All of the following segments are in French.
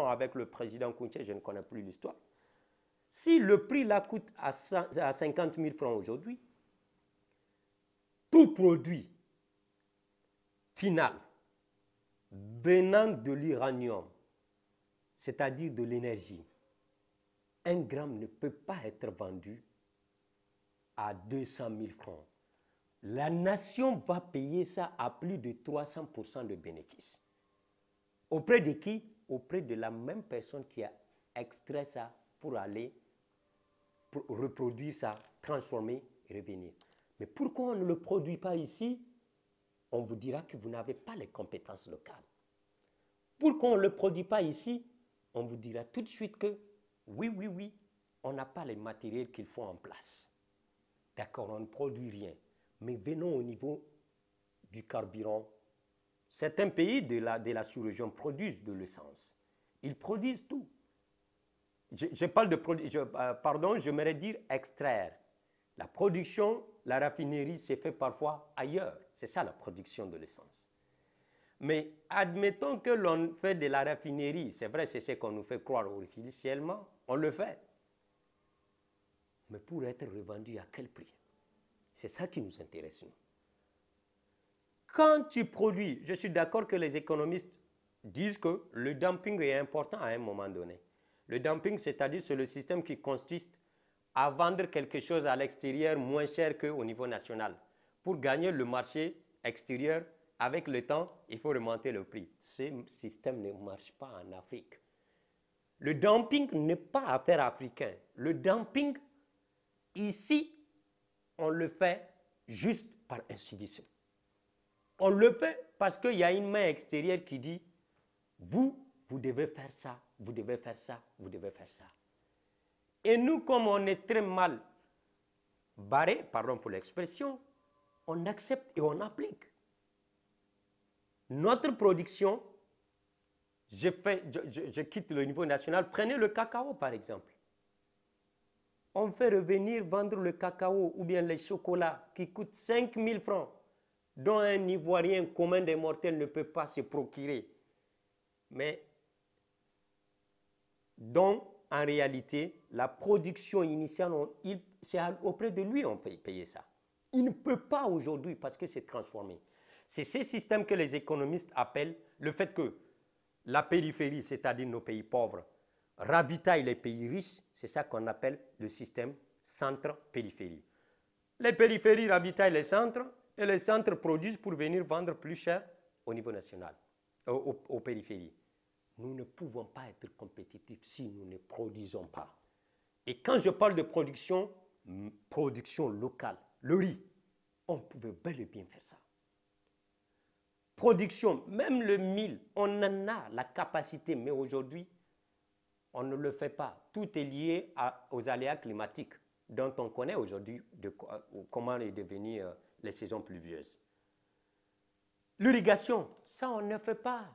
avec le président Kounché, je ne connais plus l'histoire. Si le prix la coûte à 50 000 francs aujourd'hui, tout produit final venant de l'uranium, c'est-à-dire de l'énergie, un gramme ne peut pas être vendu à 200 000 francs. La nation va payer ça à plus de 300 de bénéfices. Auprès de qui auprès de la même personne qui a extrait ça pour aller reproduire ça, transformer et revenir. Mais pourquoi on ne le produit pas ici On vous dira que vous n'avez pas les compétences locales. Pourquoi on ne le produit pas ici On vous dira tout de suite que oui, oui, oui, on n'a pas les matériels qu'il faut en place. D'accord, on ne produit rien. Mais venons au niveau du carburant Certains pays de la, de la sous-région produisent de l'essence. Ils produisent tout. Je, parle de produit euh, pardon, j'aimerais dire extraire. La production, la raffinerie c'est fait parfois ailleurs. C'est ça la production de l'essence. Mais admettons que l'on fait de la raffinerie, c'est vrai, c'est ce qu'on nous fait croire officiellement, on le fait. Mais pour être revendu à quel prix C'est ça qui nous intéresse, nous. Quand tu produis, je suis d'accord que les économistes disent que le dumping est important à un moment donné. Le dumping, c'est-à-dire c'est le système qui consiste à vendre quelque chose à l'extérieur moins cher qu'au niveau national. Pour gagner le marché extérieur, avec le temps, il faut remonter le prix. Ce système ne marche pas en Afrique. Le dumping n'est pas affaire africain. Le dumping, ici, on le fait juste par incivisme. On le fait parce qu'il y a une main extérieure qui dit, vous, vous devez faire ça, vous devez faire ça, vous devez faire ça. Et nous, comme on est très mal barré, pardon pour l'expression, on accepte et on applique. Notre production, je, je, quitte le niveau national, prenez le cacao par exemple. On fait revenir vendre le cacao ou bien les chocolats qui coûtent 5000 francs dont un Ivoirien commun des mortels ne peut pas se procurer, mais dont en réalité la production initiale, c'est auprès de lui on peut payer ça. Il ne peut pas aujourd'hui parce que c'est transformé. C'est ce système que les économistes appellent le fait que la périphérie, c'est-à-dire nos pays pauvres, ravitaille les pays riches, c'est ça qu'on appelle le système centre-périphérie. Les périphéries ravitaillent les centres, et les centres produisent pour venir vendre plus cher au niveau national, euh, au aux, périphéries. Nous ne pouvons pas être compétitifs si nous ne produisons pas. Et quand je parle de production, production locale, le riz, on pouvait bel et bien faire ça. Production, même le mille, on en a la capacité, mais aujourd'hui, on ne le fait pas. Tout est lié aux aléas climatiques dont on connaît aujourd'hui euh, comment est devenue euh, les saisons pluvieuses. L'irrigation, ça on ne fait pas.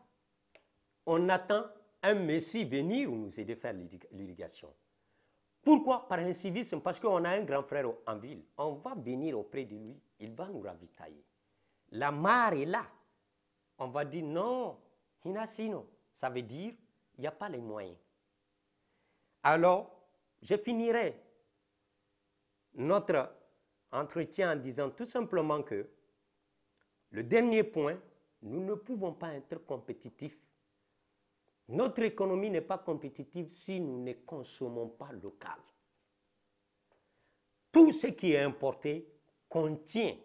On attend un Messie venir nous aider à faire l'irrigation. Pourquoi Par un civisme, parce qu'on a un grand frère en ville. On va venir auprès de lui, il va nous ravitailler. La mare est là. On va dire non, Hinasino. Ça veut dire, il n'y a pas les moyens. Alors, je finirai notre entretien en disant tout simplement que le dernier point, nous ne pouvons pas être compétitifs. Notre économie n'est pas compétitive si nous ne consommons pas local. Tout ce qui est importé contient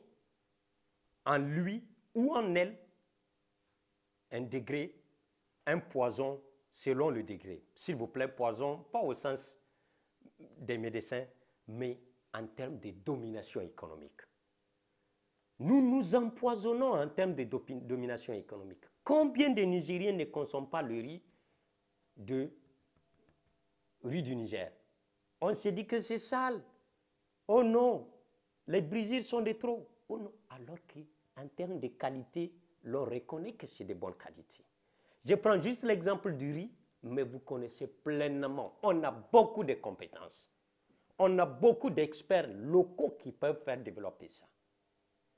en lui ou en elle un degré, un poison selon le degré. S'il vous plaît, poison, pas au sens des médecins, mais en termes de domination économique. Nous nous empoisonnons en termes de domination économique. Combien de Nigériens ne consomment pas le riz, de, riz du Niger On se dit que c'est sale. Oh non, les brisures sont des trop. Oh non, alors qu'en termes de qualité, l'on reconnaît que c'est de bonne qualité. Je prends juste l'exemple du riz, mais vous connaissez pleinement. On a beaucoup de compétences on a beaucoup d'experts locaux qui peuvent faire développer ça.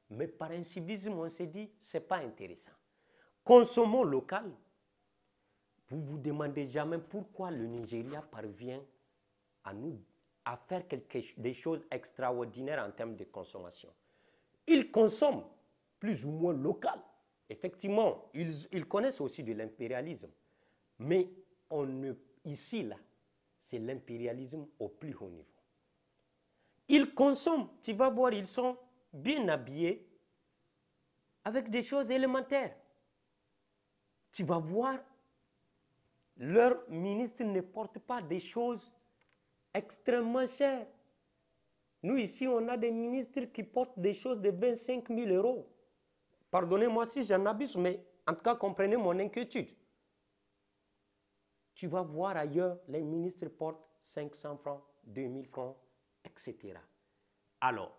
Mais par un civisme, on s'est dit, ce n'est pas intéressant. Consommons local. Vous vous demandez jamais pourquoi le Nigeria parvient à nous à faire des choses extraordinaires en termes de consommation. Ils consomment plus ou moins local. Effectivement, ils, connaissent aussi de l'impérialisme. Mais ici, là, c'est l'impérialisme au plus haut niveau. Ils consomment, tu vas voir, ils sont bien habillés avec des choses élémentaires. Tu vas voir, leurs ministres ne portent pas des choses extrêmement chères. Nous, ici, on a des ministres qui portent des choses de 25 000 euros. Pardonnez-moi si j'en abuse, mais en tout cas, comprenez mon inquiétude. Tu vas voir ailleurs, les ministres portent 500 francs, 2000 francs, etc. Alors,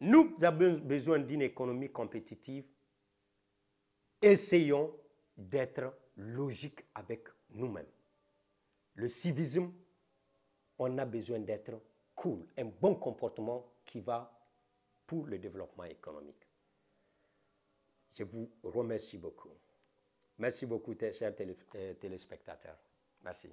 nous avons besoin d'une économie compétitive. Essayons d'être logiques avec nous-mêmes. Le civisme, on a besoin d'être cool, un bon comportement qui va pour le développement économique. Je vous remercie beaucoup. Merci beaucoup, chers euh, téléspectateurs. Merci.